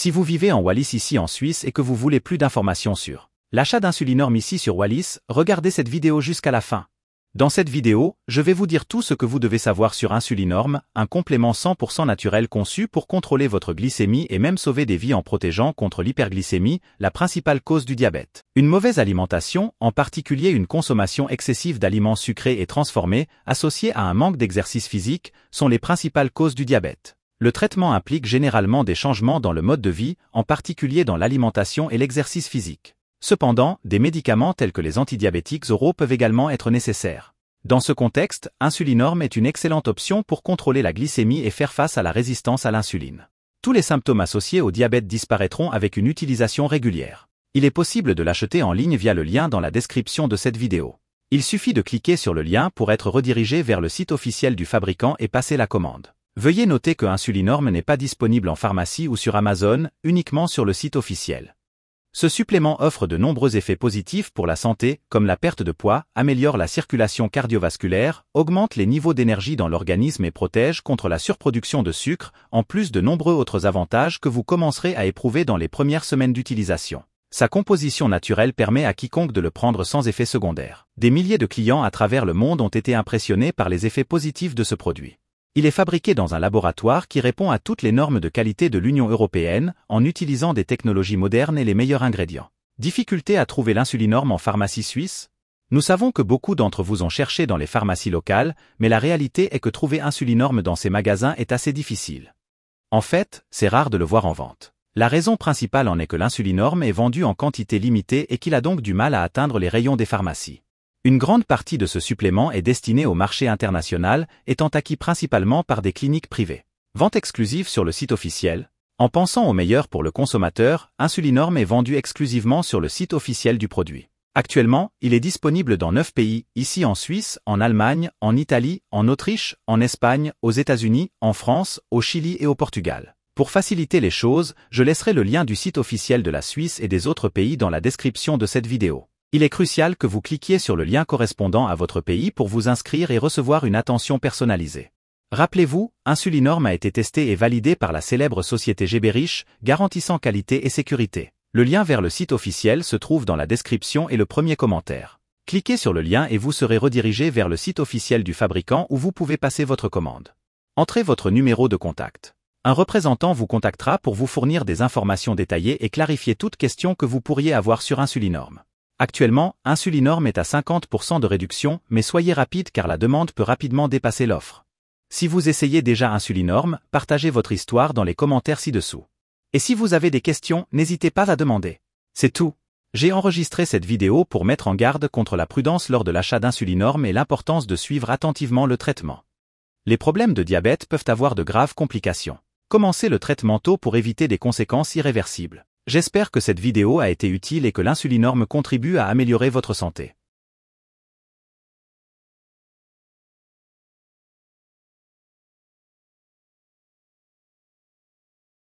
Si vous vivez en Wallis ici en Suisse et que vous voulez plus d'informations sur l'achat d'insulinorme ici sur Wallis, regardez cette vidéo jusqu'à la fin. Dans cette vidéo, je vais vous dire tout ce que vous devez savoir sur Insulinorme, un complément 100% naturel conçu pour contrôler votre glycémie et même sauver des vies en protégeant contre l'hyperglycémie, la principale cause du diabète. Une mauvaise alimentation, en particulier une consommation excessive d'aliments sucrés et transformés, associée à un manque d'exercice physique, sont les principales causes du diabète. Le traitement implique généralement des changements dans le mode de vie, en particulier dans l'alimentation et l'exercice physique. Cependant, des médicaments tels que les antidiabétiques oraux peuvent également être nécessaires. Dans ce contexte, Insulinorm est une excellente option pour contrôler la glycémie et faire face à la résistance à l'insuline. Tous les symptômes associés au diabète disparaîtront avec une utilisation régulière. Il est possible de l'acheter en ligne via le lien dans la description de cette vidéo. Il suffit de cliquer sur le lien pour être redirigé vers le site officiel du fabricant et passer la commande. Veuillez noter que Insulinorm n'est pas disponible en pharmacie ou sur Amazon, uniquement sur le site officiel. Ce supplément offre de nombreux effets positifs pour la santé, comme la perte de poids, améliore la circulation cardiovasculaire, augmente les niveaux d'énergie dans l'organisme et protège contre la surproduction de sucre, en plus de nombreux autres avantages que vous commencerez à éprouver dans les premières semaines d'utilisation. Sa composition naturelle permet à quiconque de le prendre sans effet secondaire. Des milliers de clients à travers le monde ont été impressionnés par les effets positifs de ce produit il est fabriqué dans un laboratoire qui répond à toutes les normes de qualité de l'Union européenne en utilisant des technologies modernes et les meilleurs ingrédients. Difficulté à trouver l'insulinorme en pharmacie suisse Nous savons que beaucoup d'entre vous ont cherché dans les pharmacies locales, mais la réalité est que trouver insulinorme dans ces magasins est assez difficile. En fait, c'est rare de le voir en vente. La raison principale en est que l'insulinorme est vendu en quantité limitée et qu'il a donc du mal à atteindre les rayons des pharmacies. Une grande partie de ce supplément est destinée au marché international, étant acquis principalement par des cliniques privées. Vente exclusive sur le site officiel. En pensant au meilleur pour le consommateur, Insulinorm est vendu exclusivement sur le site officiel du produit. Actuellement, il est disponible dans 9 pays, ici en Suisse, en Allemagne, en Italie, en Autriche, en Espagne, aux États-Unis, en France, au Chili et au Portugal. Pour faciliter les choses, je laisserai le lien du site officiel de la Suisse et des autres pays dans la description de cette vidéo. Il est crucial que vous cliquiez sur le lien correspondant à votre pays pour vous inscrire et recevoir une attention personnalisée. Rappelez-vous, Insulinorm a été testé et validé par la célèbre société Géberich, garantissant qualité et sécurité. Le lien vers le site officiel se trouve dans la description et le premier commentaire. Cliquez sur le lien et vous serez redirigé vers le site officiel du fabricant où vous pouvez passer votre commande. Entrez votre numéro de contact. Un représentant vous contactera pour vous fournir des informations détaillées et clarifier toute question que vous pourriez avoir sur Insulinorm. Actuellement, Insulinorm est à 50% de réduction, mais soyez rapide car la demande peut rapidement dépasser l'offre. Si vous essayez déjà Insulinorm, partagez votre histoire dans les commentaires ci-dessous. Et si vous avez des questions, n'hésitez pas à demander. C'est tout. J'ai enregistré cette vidéo pour mettre en garde contre la prudence lors de l'achat d'Insulinorm et l'importance de suivre attentivement le traitement. Les problèmes de diabète peuvent avoir de graves complications. Commencez le traitement tôt pour éviter des conséquences irréversibles. J'espère que cette vidéo a été utile et que l'insulinorme contribue à améliorer votre santé.